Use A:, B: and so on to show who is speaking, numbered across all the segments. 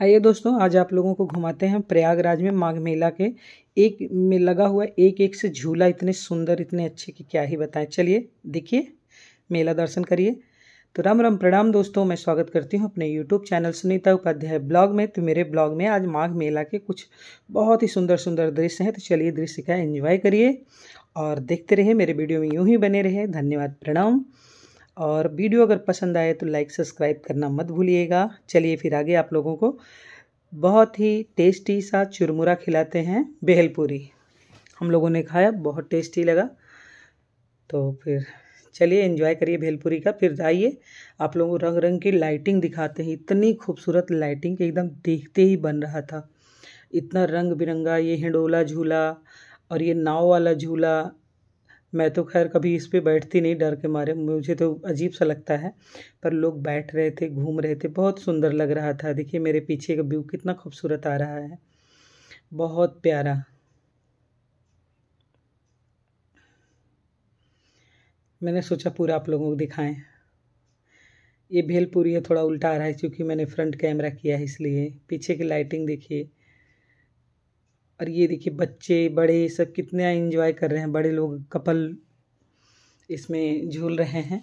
A: आइए दोस्तों आज आप लोगों को घुमाते हैं प्रयागराज में माघ मेला के एक में लगा हुआ एक एक से झूला इतने सुंदर इतने अच्छे कि क्या ही बताएं चलिए देखिए मेला दर्शन करिए तो राम राम प्रणाम दोस्तों मैं स्वागत करती हूँ अपने YouTube channel Sunita Upadhyay blog में तो मेरे ब्लॉग में आज माघ मेला के कुछ बहुत ही सुंदर सुंदर दृश्य हैं तो चलिए दृश्य का एंजॉय करिए और देखते रहे मेरे वीडियो में यूँ ही बने रहे धन्यवाद प्रणाम और वीडियो अगर पसंद आए तो लाइक सब्सक्राइब करना मत भूलिएगा चलिए फिर आगे आप लोगों को बहुत ही टेस्टी सा चुरमुरा खिलाते हैं बेहलपूरी हम लोगों ने खाया बहुत टेस्टी लगा तो फिर चलिए एंजॉय करिए भेलपुरी का फिर जाइए आप लोगों को रंग रंग की लाइटिंग दिखाते हैं इतनी खूबसूरत लाइटिंग के एकदम देखते ही बन रहा था इतना रंग बिरंगा ये हिंडोला झूला और ये नाव वाला झूला मैं तो खैर कभी इस पे बैठती नहीं डर के मारे मुझे तो अजीब सा लगता है पर लोग बैठ रहे थे घूम रहे थे बहुत सुंदर लग रहा था देखिए मेरे पीछे का व्यू कितना खूबसूरत आ रहा है बहुत प्यारा मैंने सोचा पूरा आप लोगों को दिखाएं ये भेलपूरी है थोड़ा उल्टा आ रहा है क्योंकि मैंने फ्रंट कैमरा किया है इसलिए पीछे की लाइटिंग देखिए और ये देखिए बच्चे बड़े सब कितने इंजॉय कर रहे हैं बड़े लोग कपल इसमें झूल रहे हैं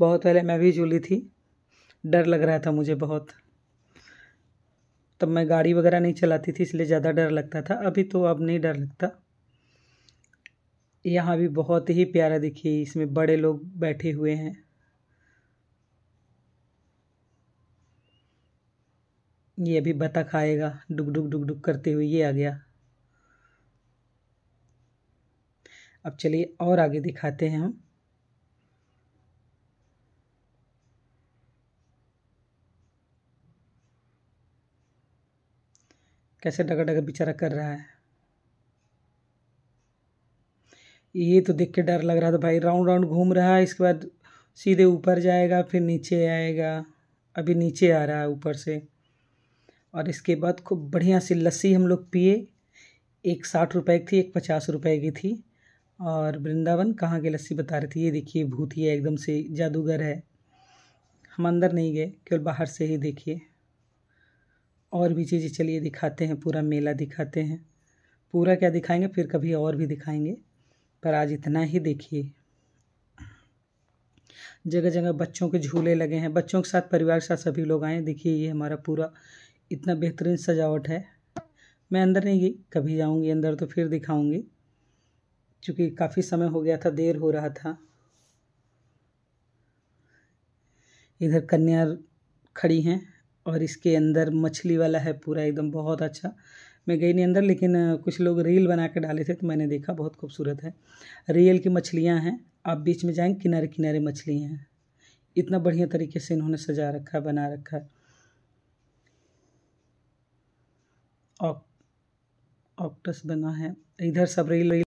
A: बहुत पहले मैं भी झूली थी डर लग रहा था मुझे बहुत तब मैं गाड़ी वगैरह नहीं चलाती थी इसलिए ज़्यादा डर लगता था अभी तो अब नहीं डर लगता यहाँ भी बहुत ही प्यारा दिखी इसमें बड़े लोग बैठे हुए हैं ये अभी बतख आएगा डुक डुक डुक डुक करते हुए ये आ गया अब चलिए और आगे दिखाते हैं हम कैसे डगा डगा बेचारा कर रहा है ये तो देख के डर लग रहा था भाई राउंड राउंड घूम रहा है इसके बाद सीधे ऊपर जाएगा फिर नीचे आएगा अभी नीचे आ रहा है ऊपर से और इसके बाद खूब बढ़िया सी लस्सी हम लोग पिए एक साठ रुपए की थी एक पचास रुपए की थी और वृंदावन कहाँ की लस्सी बता रही थी ये देखिए भूतिया एकदम से जादूगर है हम अंदर नहीं गए केवल बाहर से ही देखिए और भी चीज़ें चलिए दिखाते हैं पूरा मेला दिखाते हैं पूरा क्या दिखाएंगे फिर कभी और भी दिखाएंगे पर आज इतना ही देखिए जगह जगह बच्चों के झूले लगे हैं बच्चों के साथ परिवार के साथ सभी लोग आए देखिए ये हमारा पूरा इतना बेहतरीन सजावट है मैं अंदर नहीं गई कभी जाऊंगी अंदर तो फिर दिखाऊंगी क्योंकि काफ़ी समय हो गया था देर हो रहा था इधर कन्या खड़ी हैं और इसके अंदर मछली वाला है पूरा एकदम बहुत अच्छा मैं गई नहीं अंदर लेकिन कुछ लोग रील बना के डाले थे तो मैंने देखा बहुत खूबसूरत है रियल की मछलियाँ हैं आप बीच में जाएंगे किनारे किनारे मछलियाँ हैं इतना बढ़िया तरीके से इन्होंने सजा रखा है बना रखा है ऑक्टस बना है इधर सब रेल